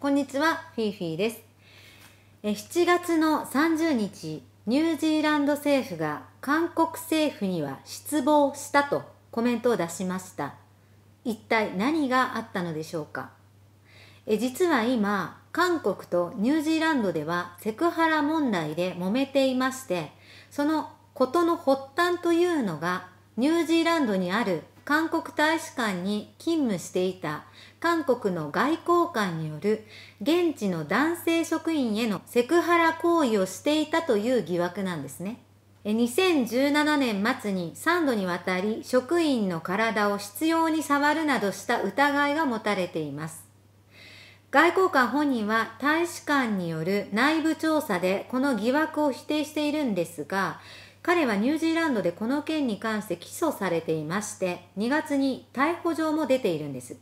こんにちは、フィーフィーです。7月の30日、ニュージーランド政府が韓国政府には失望したとコメントを出しました。一体何があったのでしょうか。実は今、韓国とニュージーランドではセクハラ問題で揉めていまして、そのことの発端というのがニュージーランドにある韓国大使館に勤務していた韓国の外交官による現地の男性職員へのセクハラ行為をしていたという疑惑なんですね。2017年末に3度にわたり職員の体を執拗に触るなどした疑いが持たれています。外交官本人は大使館による内部調査でこの疑惑を否定しているんですが、彼はニュージーランドでこの件に関して起訴されていまして2月に逮捕状も出ているんです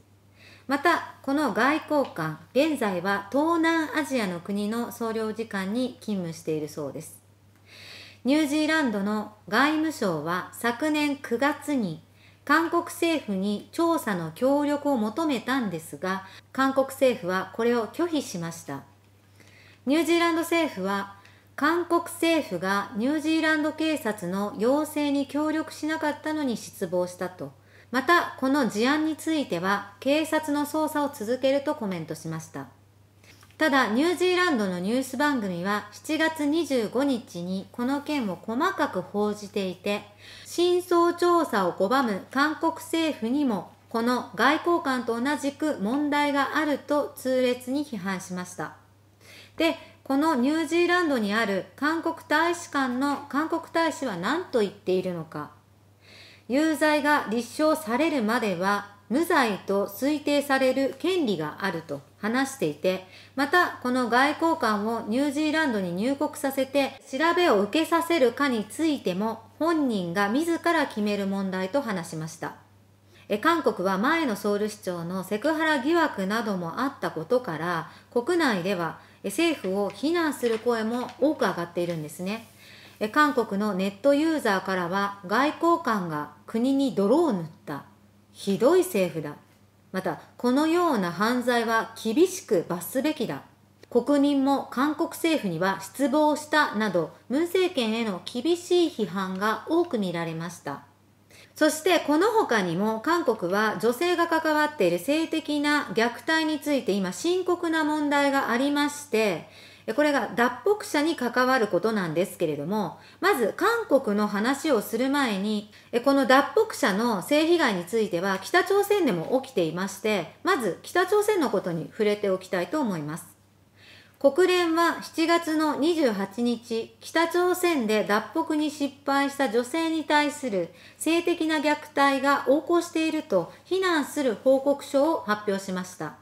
またこの外交官現在は東南アジアの国の総領事館に勤務しているそうですニュージーランドの外務省は昨年9月に韓国政府に調査の協力を求めたんですが韓国政府はこれを拒否しましたニュージーランド政府は韓国政府がニュージーランド警察の要請に協力しなかったのに失望したと。また、この事案については、警察の捜査を続けるとコメントしました。ただ、ニュージーランドのニュース番組は7月25日にこの件を細かく報じていて、真相調査を拒む韓国政府にも、この外交官と同じく問題があると痛烈に批判しました。で、このニュージーランドにある韓国大使館の韓国大使は何と言っているのか。有罪が立証されるまでは無罪と推定される権利があると話していて、またこの外交官をニュージーランドに入国させて調べを受けさせるかについても本人が自ら決める問題と話しました。え韓国は前のソウル市長のセクハラ疑惑などもあったことから国内では政府を非難する声も多く上がっているんですね。韓国のネットユーザーからは外交官が国に泥を塗った。ひどい政府だ。また、このような犯罪は厳しく罰すべきだ。国民も韓国政府には失望したなど、ムン政権への厳しい批判が多く見られました。そしてこの他にも韓国は女性が関わっている性的な虐待について今深刻な問題がありまして、これが脱北者に関わることなんですけれども、まず韓国の話をする前に、この脱北者の性被害については北朝鮮でも起きていまして、まず北朝鮮のことに触れておきたいと思います。国連は7月の28日、北朝鮮で脱北に失敗した女性に対する性的な虐待が横行していると非難する報告書を発表しました。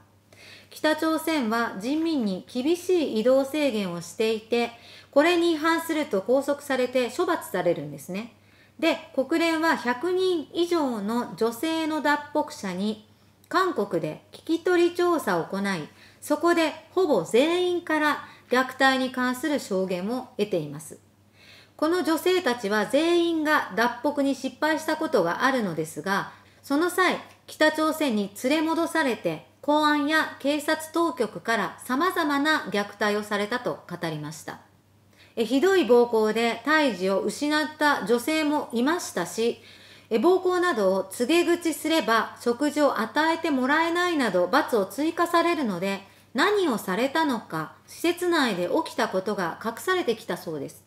北朝鮮は人民に厳しい移動制限をしていて、これに違反すると拘束されて処罰されるんですね。で、国連は100人以上の女性の脱北者に韓国で聞き取り調査を行い、そこでほぼ全員から虐待に関する証言を得ています。この女性たちは全員が脱北に失敗したことがあるのですが、その際、北朝鮮に連れ戻されて、公安や警察当局から様々な虐待をされたと語りました。えひどい暴行で胎児を失った女性もいましたし、え暴行などを告げ口すれば食事を与えてもらえないなど罰を追加されるので、何をされたのか施設内で起きたことが隠されてきたそうです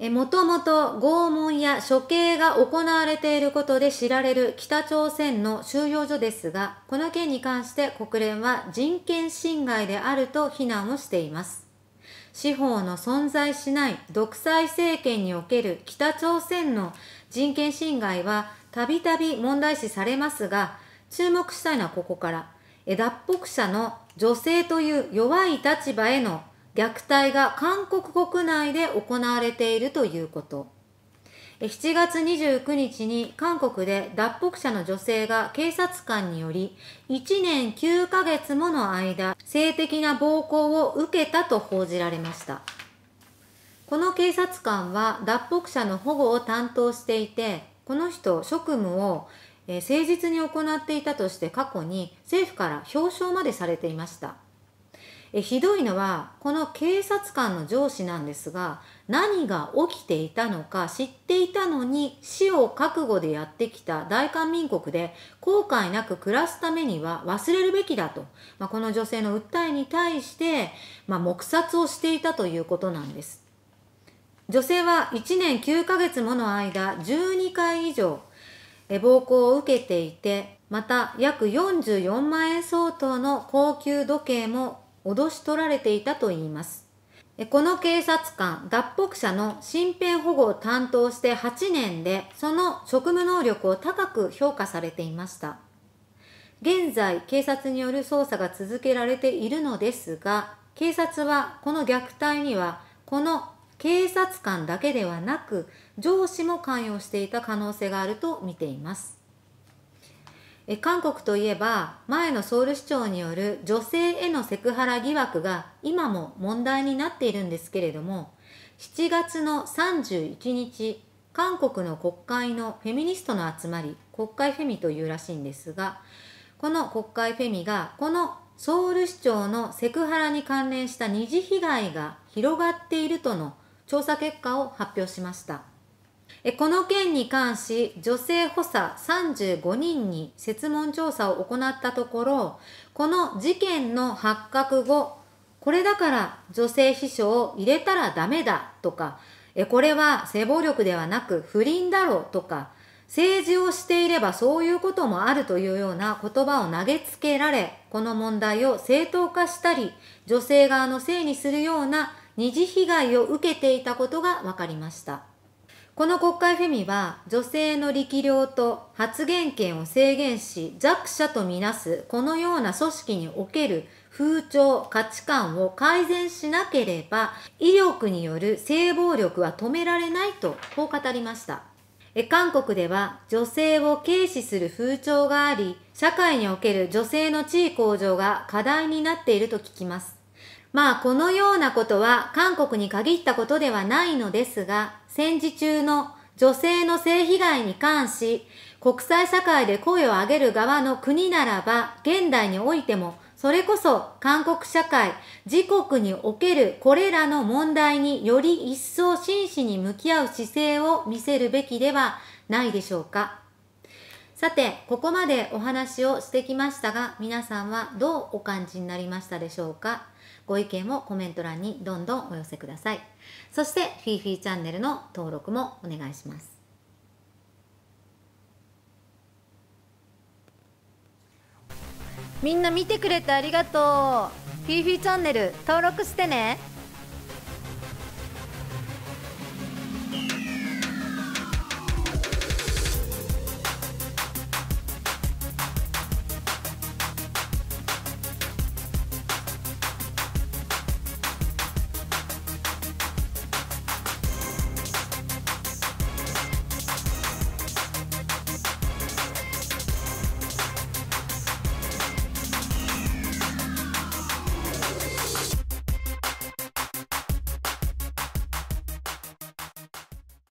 えもともと拷問や処刑が行われていることで知られる北朝鮮の収容所ですがこの件に関して国連は人権侵害であると非難をしています司法の存在しない独裁政権における北朝鮮の人権侵害はたびたび問題視されますが注目したいのはここから脱北者の女性という弱い立場への虐待が韓国国内で行われているということ。7月29日に韓国で脱北者の女性が警察官により1年9ヶ月もの間性的な暴行を受けたと報じられました。この警察官は脱北者の保護を担当していて、この人職務をえー、誠実に行っていたとして過去に政府から表彰までされていました。えひどいのはこの警察官の上司なんですが何が起きていたのか知っていたのに死を覚悟でやってきた大韓民国で後悔なく暮らすためには忘れるべきだと、まあ、この女性の訴えに対して、まあ、黙殺をしていたということなんです。女性は1年9ヶ月もの間12回以上暴行を受けていて、また約44万円相当の高級時計も脅し取られていたといいます。この警察官、脱北者の身辺保護を担当して8年で、その職務能力を高く評価されていました。現在、警察による捜査が続けられているのですが、警察はこの虐待には、この警察官だけではなく上司も関与していた可能性があると見ていますえ韓国といえば前のソウル市長による女性へのセクハラ疑惑が今も問題になっているんですけれども7月の31日韓国の国会のフェミニストの集まり国会フェミというらしいんですがこの国会フェミがこのソウル市長のセクハラに関連した二次被害が広がっているとの調査結果を発表しました。この件に関し、女性補佐35人に設問調査を行ったところ、この事件の発覚後、これだから女性秘書を入れたらダメだとか、これは性暴力ではなく不倫だろうとか、政治をしていればそういうこともあるというような言葉を投げつけられ、この問題を正当化したり、女性側のせいにするような二次被害を受けていたことが分かりましたこの国会フェミは女性の力量と発言権を制限し弱者とみなすこのような組織における風潮、価値観を改善しなければ威力による性暴力は止められないとこう語りました。韓国では女性を軽視する風潮があり、社会における女性の地位向上が課題になっていると聞きます。まあこのようなことは韓国に限ったことではないのですが、戦時中の女性の性被害に関し、国際社会で声を上げる側の国ならば、現代においても、それこそ韓国社会、自国におけるこれらの問題により一層真摯に向き合う姿勢を見せるべきではないでしょうか。さて、ここまでお話をしてきましたが、皆さんはどうお感じになりましたでしょうかご意見をコメント欄にどんどんお寄せくださいそしてフィーフィーチャンネルの登録もお願いしますみんな見てくれてありがとうフィーフィーチャンネル登録してね